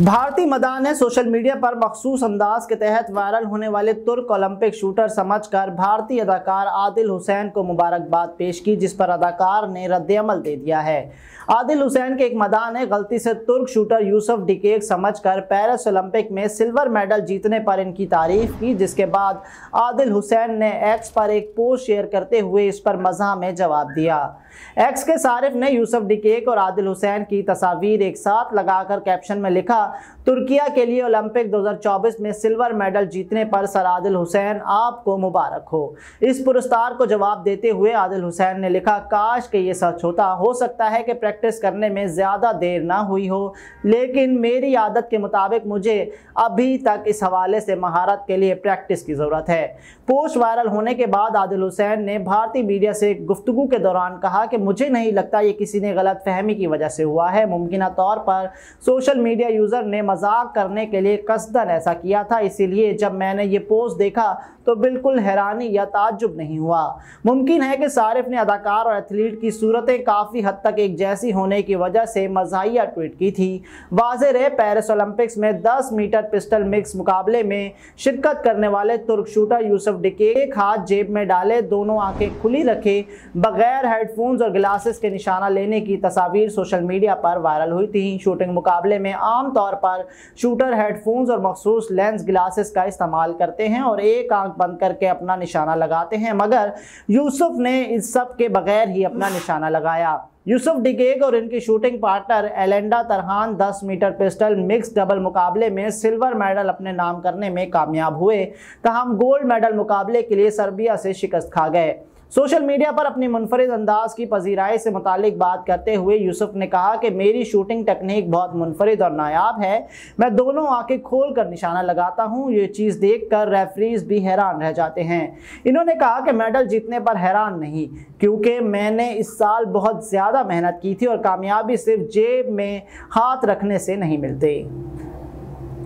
भारतीय मदान ने social media पर मखसूस अंदाज के तहत वायरल होने वाले तुर्क ओलंपिक शूटर समझकर भारतीय अदाकार आदिल हुसैन को मुबारकबाद पेश की जिस पर अदाकार ने रद्दमल दे दिया है आदिल हुसैन के एक मदान ने गलती से तुर्क शूटर यूसुफ डिकेक समझकर पेरिस ओलंपिक में सिल्वर मेडल जीतने पर इनकी तारीफ की जिसके बाद आदिल हुसैन ने एक्स पर एक पोस्ट शेयर करते हुए इस पर मजा में जवाब दिया एक्स के सारिफ ने यूसुफ डिकेक और आदिल हुसैन की तस्वीर एक साथ लगाकर कैप्शन में लिखा तुर्किया के लिए ओलंपिक 2024 में सिल्वर मेडल जीतने पर सर आदिल हुसैन आपको मुबारक हो इस पुरस्कार को जवाब देते हुए आदिल हुसैन ने लिखा काश के ये सच होता हो सकता है कि प्रैक्टिस करने में ज़्यादा देर ना हुई हो लेकिन मेरी आदत के मुताबिक मुझे अभी तक इस हवाले से महारत के लिए प्रैक्टिस की ज़रूरत है पोस्ट वायरल होने के बाद आदिल हुसैन ने भारतीय मीडिया से गुफ्तु के दौरान कहा कि मुझे नहीं लगता ये किसी ने गलत की वजह से हुआ है मुमकिन तौर पर सोशल मीडिया यूज़र यूज़र ने मजाक करने के लिए कसदन ऐसा किया था इसीलिए जब मैंने ये पोस्ट देखा तो बिल्कुल हैरानी या ताज्जुब नहीं हुआ मुमकिन है कि सारिफ ने अदाकार और एथलीट की सूरतें काफ़ी हद तक एक जैसी होने की वजह से मजाया ट्वीट की थी वाज रहे पेरिस ओलंपिक्स में 10 मीटर पिस्टल मिक्स मुकाबले में शिरकत करने वाले तुर्क शूटर यूसुफ डिके एक हाथ जेब में डाले दोनों आंखें खुली रखे बगैर हेडफोन्स और ग्लासेस के निशाना लेने की तस्वीर सोशल मीडिया पर वायरल हुई थी शूटिंग मुकाबले में आमतौर तौर पर शूटर हेडफोन्स और मखसूस लेंस ग्लासेस का इस्तेमाल करते हैं और एक आंख बंद करके अपना निशाना लगाते हैं मगर यूसुफ ने इस सब के बगैर ही अपना निशाना लगाया यूसुफ डिगेग और इनकी shooting partner Ilayda Tarhan 10 meter pistol mix double मुकाबले में सिल्वर मेडल अपने नाम करने में कामयाब हुए तहम गोल्ड मेडल मुकाबले के लिए सर्बिया से शिकस्त खा गए सोशल मीडिया पर अपनी मुनफरद अंदाज की पजीराई से मुतल बात करते हुए यूसुफ ने कहा कि मेरी शूटिंग टेक्निक बहुत मुनफरद और नायाब है मैं दोनों आंखें खोल कर निशाना लगाता हूँ ये चीज़ देख कर रेफरीज भी हैरान रह जाते हैं इन्होंने कहा कि मेडल जीतने पर हैरान नहीं क्योंकि मैंने इस साल बहुत ज़्यादा मेहनत की थी और कामयाबी सिर्फ जेब में हाथ रखने से नहीं मिलती